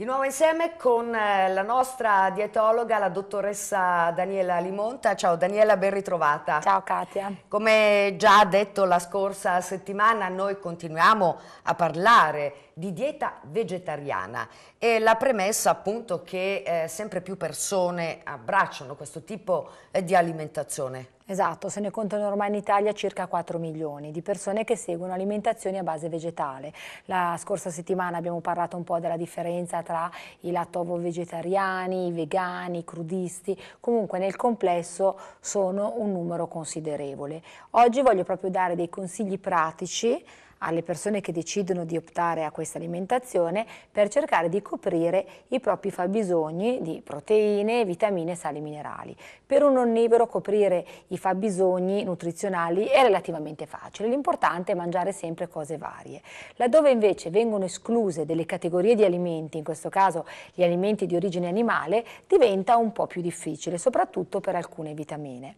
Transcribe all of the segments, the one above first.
Di nuovo insieme con eh, la nostra dietologa, la dottoressa Daniela Limonta. Ciao Daniela, ben ritrovata. Ciao Katia. Come già detto la scorsa settimana, noi continuiamo a parlare di dieta vegetariana e la premessa appunto che eh, sempre più persone abbracciano questo tipo eh, di alimentazione. Esatto, se ne contano ormai in Italia circa 4 milioni di persone che seguono alimentazioni a base vegetale. La scorsa settimana abbiamo parlato un po' della differenza tra i lattovo vegetariani, i vegani, i crudisti, comunque nel complesso sono un numero considerevole. Oggi voglio proprio dare dei consigli pratici alle persone che decidono di optare a questa alimentazione per cercare di coprire i propri fabbisogni di proteine, vitamine, e sali minerali. Per un onnivoro coprire i fabbisogni nutrizionali è relativamente facile, l'importante è mangiare sempre cose varie. Laddove invece vengono escluse delle categorie di alimenti, in questo caso gli alimenti di origine animale, diventa un po' più difficile, soprattutto per alcune vitamine.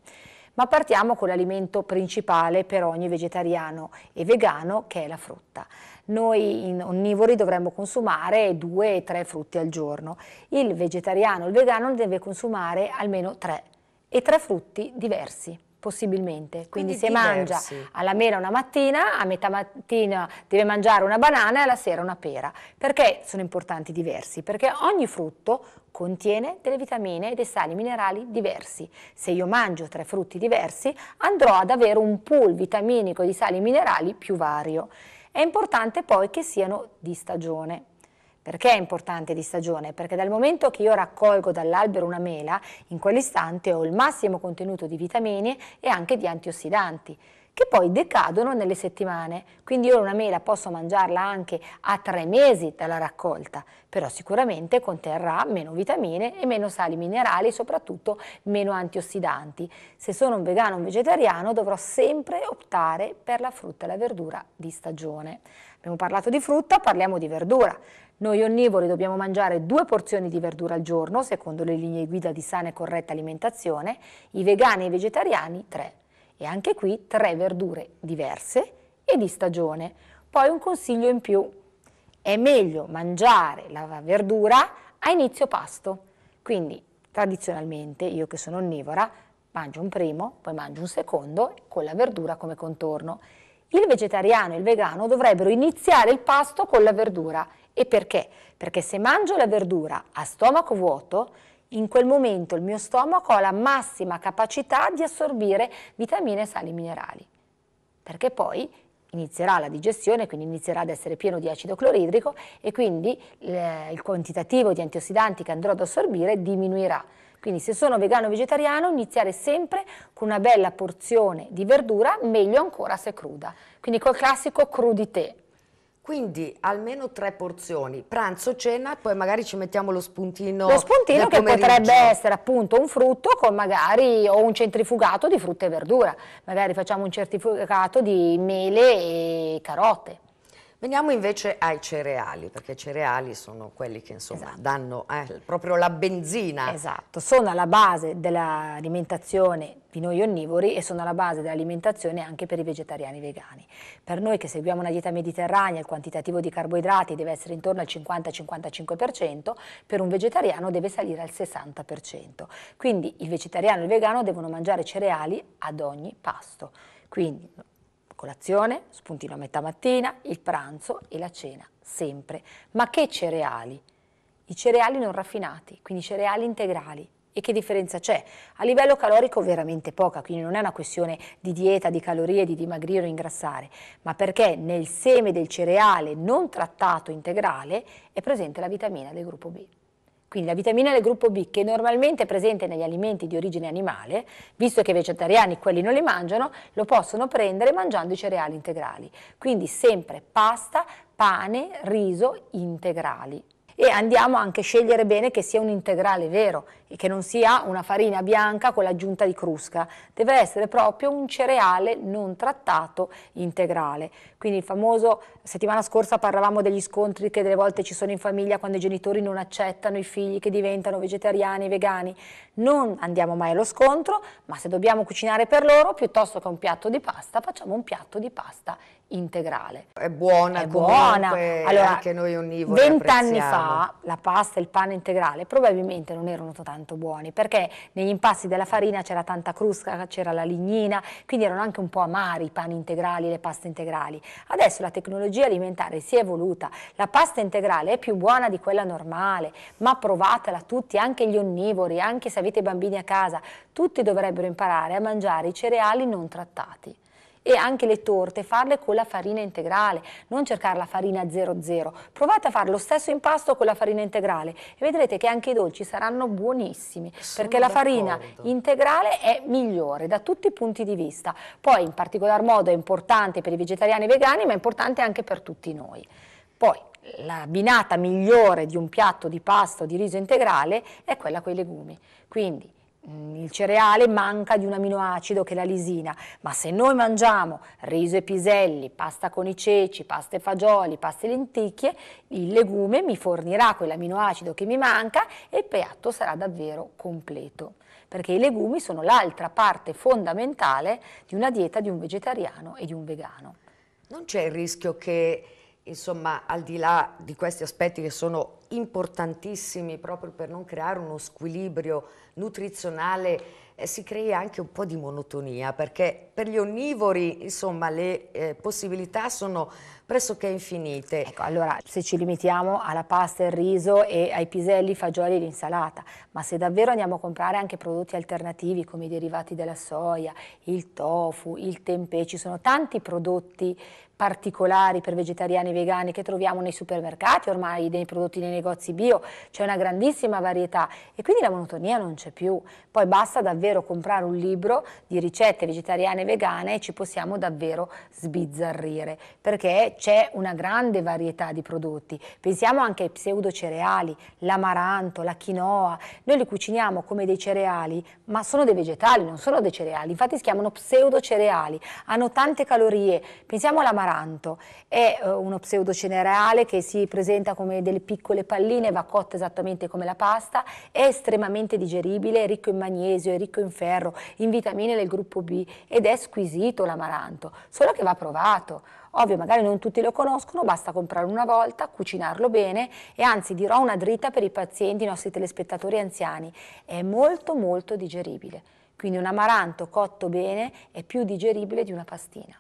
Ma partiamo con l'alimento principale per ogni vegetariano e vegano che è la frutta. Noi in onnivori dovremmo consumare 2-3 frutti al giorno, il vegetariano e il vegano deve consumare almeno 3 e 3 frutti diversi possibilmente. Quindi, Quindi se diversi. mangia alla mela una mattina, a metà mattina deve mangiare una banana e alla sera una pera. Perché sono importanti diversi? Perché ogni frutto contiene delle vitamine e dei sali minerali diversi. Se io mangio tre frutti diversi, andrò ad avere un pool vitaminico di sali minerali più vario. È importante poi che siano di stagione. Perché è importante di stagione? Perché dal momento che io raccolgo dall'albero una mela, in quell'istante ho il massimo contenuto di vitamine e anche di antiossidanti che poi decadono nelle settimane. Quindi io una mela posso mangiarla anche a tre mesi dalla raccolta, però sicuramente conterrà meno vitamine e meno sali minerali e soprattutto meno antiossidanti. Se sono un vegano o un vegetariano dovrò sempre optare per la frutta e la verdura di stagione. Abbiamo parlato di frutta, parliamo di verdura. Noi onnivori dobbiamo mangiare due porzioni di verdura al giorno, secondo le linee guida di sana e corretta alimentazione, i vegani e i vegetariani tre. E anche qui tre verdure diverse e di stagione. Poi un consiglio in più. È meglio mangiare la verdura a inizio pasto. Quindi tradizionalmente, io che sono onnivora, mangio un primo, poi mangio un secondo con la verdura come contorno. Il vegetariano e il vegano dovrebbero iniziare il pasto con la verdura e perché? Perché se mangio la verdura a stomaco vuoto, in quel momento il mio stomaco ha la massima capacità di assorbire vitamine, sali e minerali. Perché poi inizierà la digestione, quindi inizierà ad essere pieno di acido cloridrico e quindi eh, il quantitativo di antiossidanti che andrò ad assorbire diminuirà. Quindi se sono vegano o vegetariano, iniziare sempre con una bella porzione di verdura, meglio ancora se cruda. Quindi col classico crudité, quindi almeno tre porzioni, pranzo, cena, poi magari ci mettiamo lo spuntino. Lo spuntino che potrebbe essere appunto un frutto con magari o un centrifugato di frutta e verdura. Magari facciamo un centrifugato di mele e carote. Veniamo invece ai cereali, perché i cereali sono quelli che insomma esatto. danno eh, proprio la benzina. Esatto, sono alla base dell'alimentazione di noi onnivori e sono alla base dell'alimentazione anche per i vegetariani vegani. Per noi che seguiamo una dieta mediterranea il quantitativo di carboidrati deve essere intorno al 50-55%, per un vegetariano deve salire al 60%. Quindi il vegetariano e il vegano devono mangiare cereali ad ogni pasto. Quindi colazione, spuntino a metà mattina, il pranzo e la cena, sempre. Ma che cereali? I cereali non raffinati, quindi cereali integrali, e che differenza c'è? A livello calorico veramente poca, quindi non è una questione di dieta, di calorie, di dimagrire o ingrassare, ma perché nel seme del cereale non trattato integrale è presente la vitamina del gruppo B. Quindi la vitamina del gruppo B, che normalmente è presente negli alimenti di origine animale, visto che i vegetariani quelli non li mangiano, lo possono prendere mangiando i cereali integrali. Quindi sempre pasta, pane, riso integrali e andiamo anche a scegliere bene che sia un integrale vero e che non sia una farina bianca con l'aggiunta di crusca, deve essere proprio un cereale non trattato integrale. Quindi il famoso, settimana scorsa parlavamo degli scontri che delle volte ci sono in famiglia quando i genitori non accettano i figli che diventano vegetariani, vegani, non andiamo mai allo scontro, ma se dobbiamo cucinare per loro, piuttosto che un piatto di pasta, facciamo un piatto di pasta integrale. È buona, è buona. allora, anche noi onnivori Vent'anni fa la pasta e il pane integrale probabilmente non erano tanto buoni perché negli impasti della farina c'era tanta crusca, c'era la lignina, quindi erano anche un po' amari i pani integrali, le paste integrali. Adesso la tecnologia alimentare si è evoluta, la pasta integrale è più buona di quella normale, ma provatela tutti, anche gli onnivori, anche se avete bambini a casa, tutti dovrebbero imparare a mangiare i cereali non trattati e anche le torte farle con la farina integrale, non cercare la farina 00. Provate a fare lo stesso impasto con la farina integrale e vedrete che anche i dolci saranno buonissimi Sono perché la farina integrale è migliore da tutti i punti di vista. Poi in particolar modo è importante per i vegetariani e vegani ma è importante anche per tutti noi. Poi la binata migliore di un piatto di pasta o di riso integrale è quella con i legumi. Quindi Mm, il cereale manca di un aminoacido che è la lisina, ma se noi mangiamo riso e piselli, pasta con i ceci, pasta e fagioli, pasta e lenticchie, il legume mi fornirà quell'aminoacido che mi manca e il piatto sarà davvero completo, perché i legumi sono l'altra parte fondamentale di una dieta di un vegetariano e di un vegano. Non c'è il rischio che insomma, al di là di questi aspetti che sono importantissimi proprio per non creare uno squilibrio nutrizionale, eh, si crea anche un po' di monotonia, perché per gli onnivori, insomma, le eh, possibilità sono pressoché infinite. Ecco, allora se ci limitiamo alla pasta, e al riso e ai piselli, fagioli e l'insalata, ma se davvero andiamo a comprare anche prodotti alternativi come i derivati della soia, il tofu, il tempeh, ci sono tanti prodotti particolari per vegetariani e vegani che troviamo nei supermercati, ormai nei prodotti nei negozi bio, c'è una grandissima varietà e quindi la monotonia non c'è più. Poi basta davvero comprare un libro di ricette vegetariane e vegane e ci possiamo davvero sbizzarrire, perché c'è una grande varietà di prodotti. Pensiamo anche ai pseudocereali, l'amaranto, la quinoa. Noi li cuciniamo come dei cereali, ma sono dei vegetali, non sono dei cereali. Infatti si chiamano pseudocereali, hanno tante calorie. Pensiamo all'amaranto, è eh, uno pseudocereale che si presenta come delle piccole palline, va cotta esattamente come la pasta, è estremamente digeribile, è ricco in magnesio, è ricco in ferro, in vitamine del gruppo B ed è squisito l'amaranto, solo che va provato. Ovvio, magari non tutti lo conoscono, basta comprarlo una volta, cucinarlo bene e anzi dirò una dritta per i pazienti, i nostri telespettatori anziani, è molto molto digeribile. Quindi un amaranto cotto bene è più digeribile di una pastina.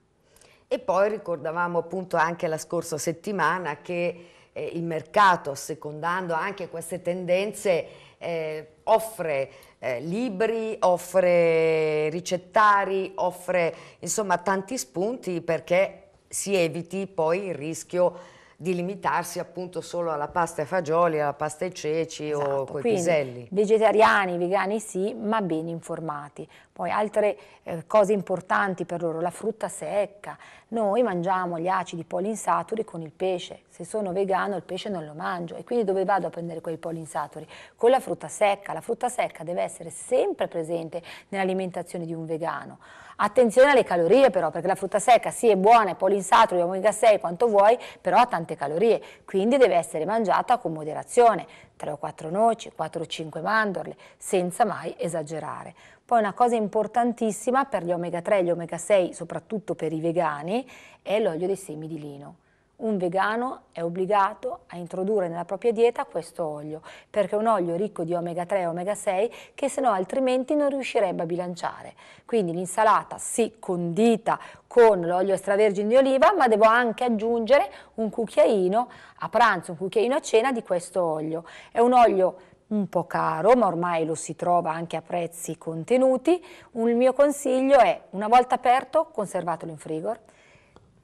E poi ricordavamo appunto anche la scorsa settimana che eh, il mercato, secondando anche queste tendenze, eh, offre eh, libri, offre ricettari, offre insomma tanti spunti perché si eviti poi il rischio di limitarsi appunto solo alla pasta ai fagioli, alla pasta ai ceci esatto, o coi quindi, piselli. Vegetariani, vegani sì, ma ben informati. Poi altre eh, cose importanti per loro, la frutta secca. Noi mangiamo gli acidi polinsaturi con il pesce. Se sono vegano il pesce non lo mangio e quindi dove vado a prendere quei polinsaturi? Con la frutta secca. La frutta secca deve essere sempre presente nell'alimentazione di un vegano. Attenzione alle calorie però, perché la frutta secca sì è buona, è polinsaturi, omega 6, quanto vuoi, però ha tante calorie, quindi deve essere mangiata con moderazione, 3 o 4 noci, 4 o 5 mandorle, senza mai esagerare. Poi una cosa importantissima per gli omega 3 e gli omega 6, soprattutto per i vegani, è l'olio dei semi di lino un vegano è obbligato a introdurre nella propria dieta questo olio, perché è un olio ricco di omega 3 e omega 6 che se no altrimenti non riuscirebbe a bilanciare. Quindi l'insalata si condita con l'olio extravergine di oliva, ma devo anche aggiungere un cucchiaino a pranzo, un cucchiaino a cena di questo olio. È un olio un po' caro, ma ormai lo si trova anche a prezzi contenuti. Un, il mio consiglio è, una volta aperto, conservatelo in frigorifero.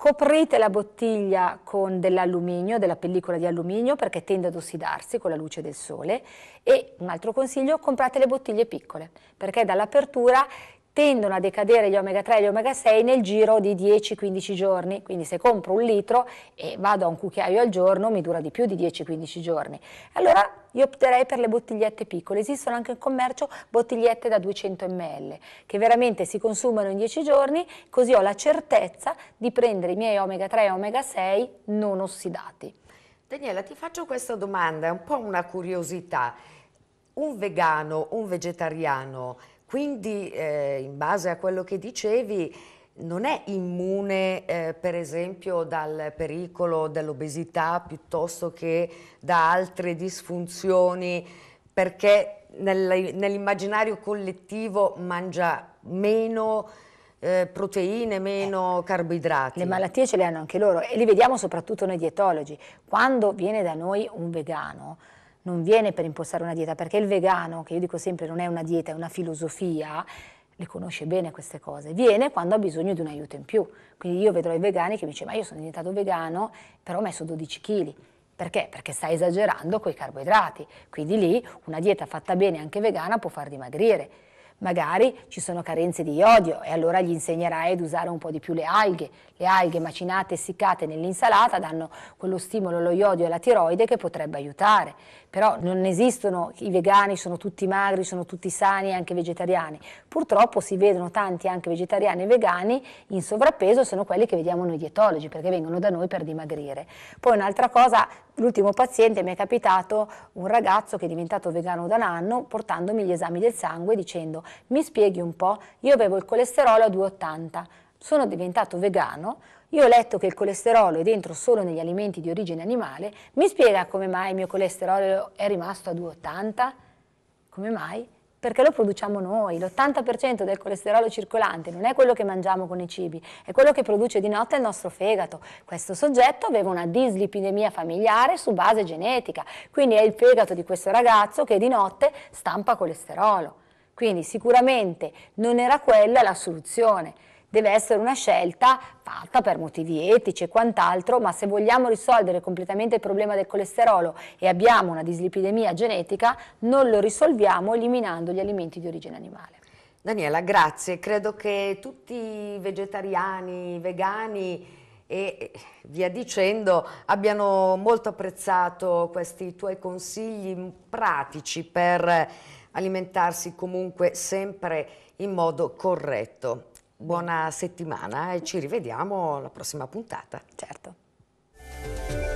Coprite la bottiglia con dell'alluminio, della pellicola di alluminio perché tende ad ossidarsi con la luce del sole e un altro consiglio, comprate le bottiglie piccole perché dall'apertura tendono a decadere gli omega 3 e gli omega 6 nel giro di 10-15 giorni, quindi se compro un litro e vado a un cucchiaio al giorno mi dura di più di 10-15 giorni. Allora io opterei per le bottigliette piccole, esistono anche in commercio bottigliette da 200 ml che veramente si consumano in 10 giorni, così ho la certezza di prendere i miei omega 3 e omega 6 non ossidati. Daniela, ti faccio questa domanda, è un po' una curiosità. Un vegano, un vegetariano quindi, eh, in base a quello che dicevi, non è immune eh, per esempio dal pericolo dell'obesità piuttosto che da altre disfunzioni perché nel, nell'immaginario collettivo mangia meno eh, proteine, meno eh, carboidrati. Le malattie ce le hanno anche loro e li vediamo soprattutto noi dietologi. Quando viene da noi un vegano, non viene per impostare una dieta, perché il vegano, che io dico sempre non è una dieta, è una filosofia, le conosce bene queste cose, viene quando ha bisogno di un aiuto in più. Quindi io vedrò i vegani che mi dicono ma io sono diventato vegano, però ho messo 12 kg. Perché? Perché sta esagerando con i carboidrati. Quindi lì una dieta fatta bene anche vegana può far dimagrire Magari ci sono carenze di iodio e allora gli insegnerai ad usare un po' di più le alghe. Le alghe macinate e essiccate nell'insalata danno quello stimolo allo iodio e alla tiroide che potrebbe aiutare. Però non esistono i vegani, sono tutti magri, sono tutti sani, anche vegetariani. Purtroppo si vedono tanti anche vegetariani e vegani in sovrappeso, sono quelli che vediamo noi dietologi perché vengono da noi per dimagrire. Poi un'altra cosa L'ultimo paziente mi è capitato un ragazzo che è diventato vegano da un anno portandomi gli esami del sangue dicendo mi spieghi un po', io avevo il colesterolo a 2,80, sono diventato vegano, io ho letto che il colesterolo è dentro solo negli alimenti di origine animale, mi spiega come mai il mio colesterolo è rimasto a 2,80? Come mai? perché lo produciamo noi, l'80% del colesterolo circolante non è quello che mangiamo con i cibi, è quello che produce di notte il nostro fegato. Questo soggetto aveva una dislipidemia familiare su base genetica, quindi è il fegato di questo ragazzo che di notte stampa colesterolo. Quindi sicuramente non era quella la soluzione deve essere una scelta fatta per motivi etici e quant'altro, ma se vogliamo risolvere completamente il problema del colesterolo e abbiamo una dislipidemia genetica, non lo risolviamo eliminando gli alimenti di origine animale. Daniela, grazie. Credo che tutti i vegetariani, i vegani e via dicendo abbiano molto apprezzato questi tuoi consigli pratici per alimentarsi comunque sempre in modo corretto buona settimana e ci rivediamo alla prossima puntata. Certo.